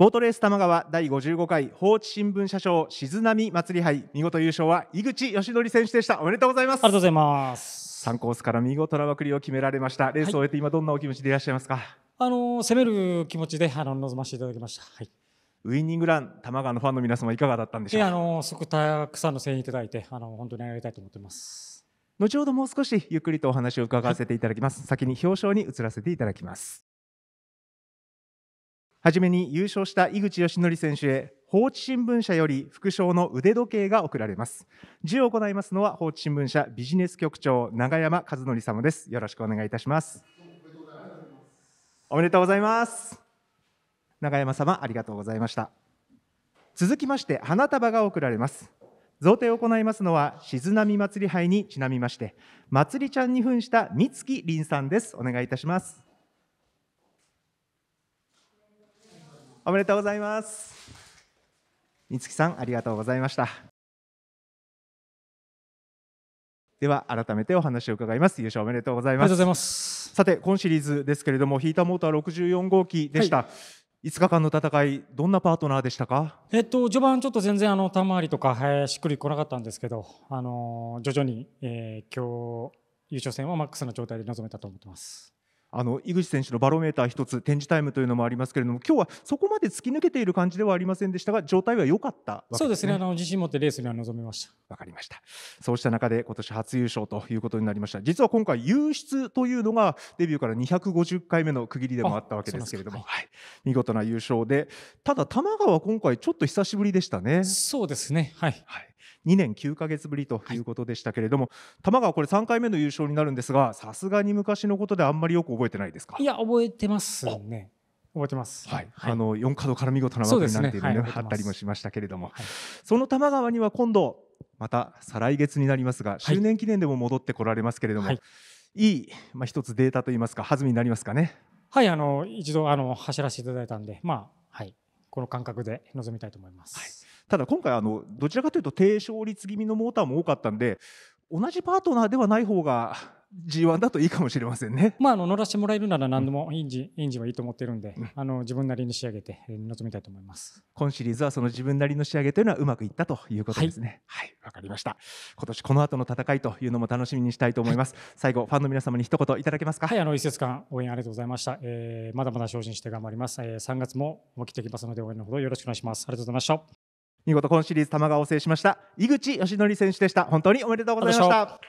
ボートレース玉川第55回放置新聞社賞静波祭り杯見事優勝は井口義則選手でしたおめでとうございますありがとうございます3コースから見事な枠りを決められましたレースを終えて今どんなお気持ちでいらっしゃいますか、はい、あの攻める気持ちであの臨ませていただきました、はい、ウイニングラン玉川のファンの皆様いかがだったんでしょうかあのすごくたくさんの声援いただいてあの本当にありがたいと思っています後ほどもう少しゆっくりとお話を伺わせていただきます、はい、先に表彰に移らせていただきますはじめに優勝した井口義則選手へ放置新聞社より副賞の腕時計が贈られます授を行いますのは放置新聞社ビジネス局長永山和則様ですよろしくお願いいたしますおめでとうございます永山様ありがとうございました続きまして花束が贈られます贈呈を行いますのは静波祭り杯にちなみまして祭りちゃんに扮した三月凛さんですお願いいたしますおめでとうございます。三月さん、ありがとうございました。では改めてお話を伺います。優勝おめでとうございます。ますさて今シリーズですけれども、ヒーターモーター64号機でした。はい5日間の戦い、どんなパートナーでしたか、えっと、序盤、ちょっと全然あのたまわりとか、えー、しっくりこなかったんですけど、あのー、徐々に、えー、今日優勝戦はマックスの状態で臨めたと思ってます。あの井口選手のバロメーター一つ展示タイムというのもありますけれども今日はそこまで突き抜けている感じではありませんでしたが状態は良かったわけです、ね、そうですねあの自信持ってレースには臨めましたわかりましたそうした中で今年初優勝ということになりました実は今回優出というのがデビューから250回目の区切りでもあったわけですけれども、はい、見事な優勝でただ玉川今回ちょっと久しぶりでしたねそうですねはい、はい2年9か月ぶりということでしたけれども、はい、玉川、これ3回目の優勝になるんですが、さすがに昔のことであんまりよく覚えてないですかいや、覚えてますね。覚えてます。はい。はい、あの四角から見事な枠になっているのがあったりもしましたけれども、はい、その玉川には今度また再来月になりますが、周年記念でも戻ってこられますけれども、はい、いいまあ一つデータといいますか弾みになりますかね。はい、あの一度あの走らせていただいたんで、まあはいこの感覚で臨みたいと思います。はいただ今回あのどちらかというと低勝率気味のモーターも多かったんで同じパートナーではない方が G1 だといいかもしれませんね。まあ、あの乗らせてもらえるなら何でもエンジン、うん、エンジンはいいと思ってるんで、うん、あの自分なりに仕上げて臨みたいと思います。今シリーズはその自分なりの仕上げというのはうまくいったということですね。はい、わ、はい、かりました。今年この後の戦いというのも楽しみにしたいと思います。最後ファンの皆様に一言いただけますか。はい、あの一節間応援ありがとうございました。えー、まだまだ精進して頑張ります。えー、3月も起きてきますので応援のほどよろしくお願いします。ありがとうございました。見事今シリーズ玉川を制しました井口義則選手でした本当におめでとうございました